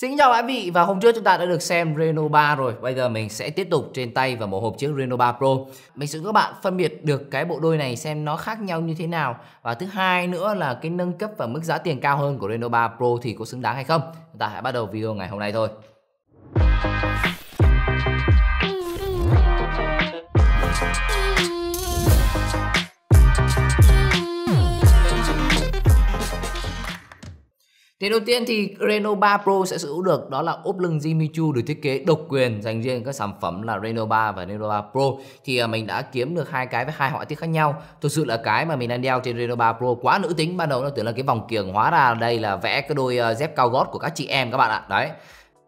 Xin chào quý vị và hôm trước chúng ta đã được xem Reno 3 rồi Bây giờ mình sẽ tiếp tục trên tay và một hộp chiếc Reno 3 Pro Mình sẽ các bạn phân biệt được cái bộ đôi này xem nó khác nhau như thế nào Và thứ hai nữa là cái nâng cấp và mức giá tiền cao hơn của Reno 3 Pro thì có xứng đáng hay không Chúng ta hãy bắt đầu video ngày hôm nay thôi Thế đầu tiên thì Reno 3 Pro sẽ sở hữu được đó là ốp lưng Jimmy Choo được thiết kế độc quyền dành riêng các sản phẩm là Reno 3 và Reno 3 Pro thì à, mình đã kiếm được hai cái với hai họa tiết khác nhau. Thực sự là cái mà mình đang đeo trên Reno 3 Pro quá nữ tính ban đầu nó tưởng là cái vòng kiềng hóa ra đây là vẽ cái đôi à, dép cao gót của các chị em các bạn ạ. Đấy.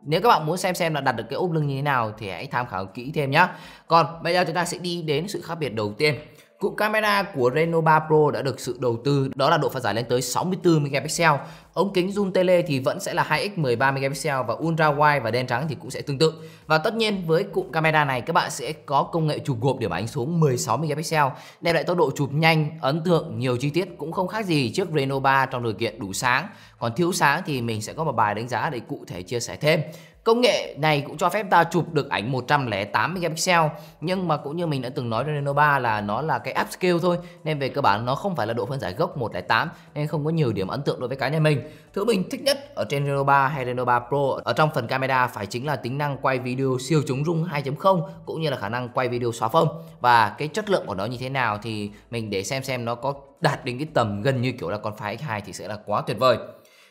Nếu các bạn muốn xem xem là đặt được cái ốp lưng như thế nào thì hãy tham khảo kỹ thêm nhé. Còn bây giờ chúng ta sẽ đi đến sự khác biệt đầu tiên Cụm camera của Reno 3 Pro đã được sự đầu tư, đó là độ phân giải lên tới 64 megapixel. Ống kính zoom tele thì vẫn sẽ là 2x 13 megapixel và ultra wide và đen trắng thì cũng sẽ tương tự. Và tất nhiên với cụm camera này các bạn sẽ có công nghệ chụp gộp điểm ảnh xuống 16 megapixel, đem lại tốc độ chụp nhanh, ấn tượng, nhiều chi tiết cũng không khác gì trước Reno 3 trong điều kiện đủ sáng. Còn thiếu sáng thì mình sẽ có một bài đánh giá để cụ thể chia sẻ thêm. Công nghệ này cũng cho phép ta chụp được ảnh 108 megapixel nhưng mà cũng như mình đã từng nói trên Reno 3 là nó là cái upscale thôi nên về cơ bản nó không phải là độ phân giải gốc 108 nên không có nhiều điểm ấn tượng đối với cá nhân mình. Thứ mình thích nhất ở trên Reno 3 hay Reno 3 Pro ở trong phần camera phải chính là tính năng quay video siêu chống rung 2.0 cũng như là khả năng quay video xóa phông và cái chất lượng của nó như thế nào thì mình để xem xem nó có đạt đến cái tầm gần như kiểu là con phái X2 thì sẽ là quá tuyệt vời.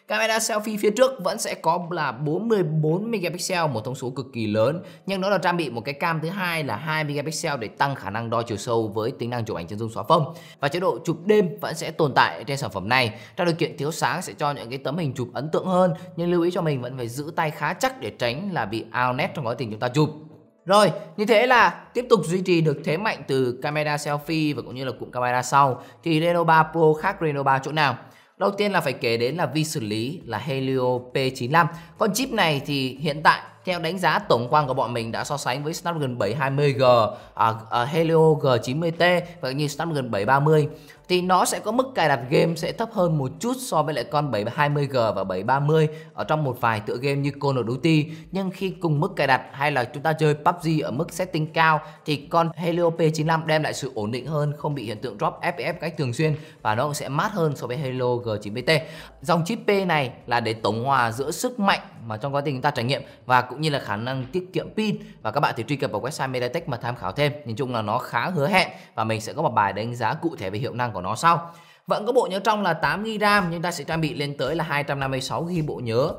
Camera selfie phía trước vẫn sẽ có là 44 megapixel một thông số cực kỳ lớn nhưng nó được trang bị một cái cam thứ hai là 2 megapixel để tăng khả năng đo chiều sâu với tính năng chụp ảnh chân dung xóa phông và chế độ chụp đêm vẫn sẽ tồn tại trên sản phẩm này. Trong điều kiện thiếu sáng sẽ cho những cái tấm hình chụp ấn tượng hơn nhưng lưu ý cho mình vẫn phải giữ tay khá chắc để tránh là bị ao nét trong quá trình chúng ta chụp. Rồi, như thế là tiếp tục duy trì được thế mạnh từ camera selfie và cũng như là cụm camera sau thì Reno 3 Pro khác Reno 3 chỗ nào? Đầu tiên là phải kể đến là vi xử lý là Helio P95. Con chip này thì hiện tại theo đánh giá tổng quan của bọn mình đã so sánh với Snapdragon 720G, à, à, Helio G90T và như Snapdragon 730 thì nó sẽ có mức cài đặt game sẽ thấp hơn một chút so với lại con 720G và 730 ở trong một vài tựa game như Call of Duty nhưng khi cùng mức cài đặt hay là chúng ta chơi PUBG ở mức setting cao thì con Helio P95 đem lại sự ổn định hơn không bị hiện tượng drop FPS cách thường xuyên và nó cũng sẽ mát hơn so với Helio G90T dòng chip P này là để tổng hòa giữa sức mạnh mà trong quá trình chúng ta trải nghiệm và cũng như là khả năng tiết kiệm pin và các bạn thì truy cập vào website Mediatek mà tham khảo thêm nhìn chung là nó khá hứa hẹn và mình sẽ có một bài đánh giá cụ thể về hiệu năng của nó sau vẫn có bộ nhớ trong là 8GB RAM nhưng ta sẽ trang bị lên tới là 256GB bộ nhớ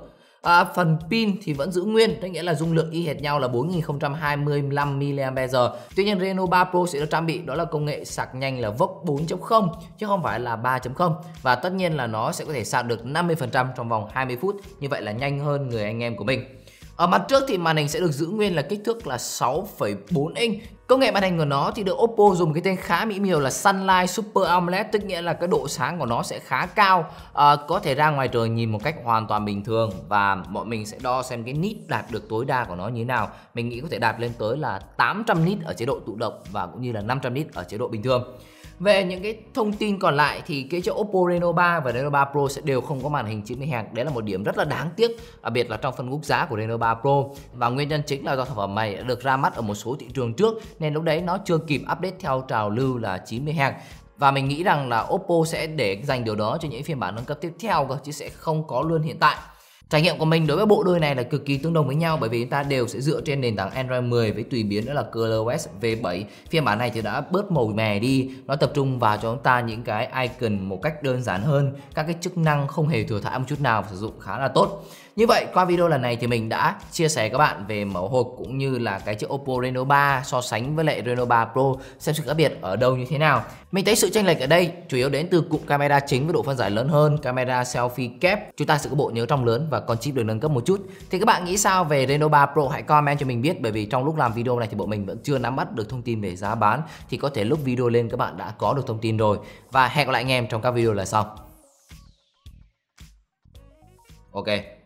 À, phần pin thì vẫn giữ nguyên, tức nghĩa là dung lượng y hệt nhau là 4025 mAh. Tuy nhiên Reno 3 Pro sẽ được trang bị đó là công nghệ sạc nhanh là vốc 4.0 chứ không phải là 3.0 và tất nhiên là nó sẽ có thể sạc được 50% trong vòng 20 phút, như vậy là nhanh hơn người anh em của mình. Ở mặt trước thì màn hình sẽ được giữ nguyên là kích thước là 6,4 inch. Công nghệ màn hình của nó thì được Oppo dùng cái tên khá mỹ miều là Sunlight Super AMOLED tức nghĩa là cái độ sáng của nó sẽ khá cao à, có thể ra ngoài trời nhìn một cách hoàn toàn bình thường và bọn mình sẽ đo xem cái nít đạt được tối đa của nó như thế nào mình nghĩ có thể đạt lên tới là 800 nít ở chế độ tự động và cũng như là 500 nít ở chế độ bình thường về những cái thông tin còn lại thì cái chỗ Oppo Reno 3 và Reno 3 Pro sẽ đều không có màn hình 90 Hz. Đấy là một điểm rất là đáng tiếc, đặc biệt là trong phân khúc giá của Reno 3 Pro. Và nguyên nhân chính là do sản phẩm này đã được ra mắt ở một số thị trường trước nên lúc đấy nó chưa kịp update theo trào lưu là 90 Hz và mình nghĩ rằng là Oppo sẽ để dành điều đó cho những phiên bản nâng cấp tiếp theo cơ chứ sẽ không có luôn hiện tại Trải nghiệm của mình đối với bộ đôi này là cực kỳ tương đồng với nhau bởi vì chúng ta đều sẽ dựa trên nền tảng Android 10 với tùy biến đó là ColorOS V7. Phiên bản này thì đã bớt màu mè đi, nó tập trung vào cho chúng ta những cái icon một cách đơn giản hơn, các cái chức năng không hề thừa thãi một chút nào và sử dụng khá là tốt. Như vậy qua video lần này thì mình đã chia sẻ các bạn về mẫu hộp cũng như là cái chiếc Oppo Reno 3 so sánh với lại Reno 3 Pro xem sự khác biệt ở đâu như thế nào. Mình thấy sự chênh lệch ở đây chủ yếu đến từ cụm camera chính với độ phân giải lớn hơn, camera selfie kép, chúng ta sẽ có bộ nhớ trong lớn và con chip được nâng cấp một chút. Thì các bạn nghĩ sao về Reno 3 Pro hãy comment cho mình biết bởi vì trong lúc làm video này thì bọn mình vẫn chưa nắm bắt được thông tin về giá bán thì có thể lúc video lên các bạn đã có được thông tin rồi. Và hẹn gặp lại anh em trong các video lần sau. Ok.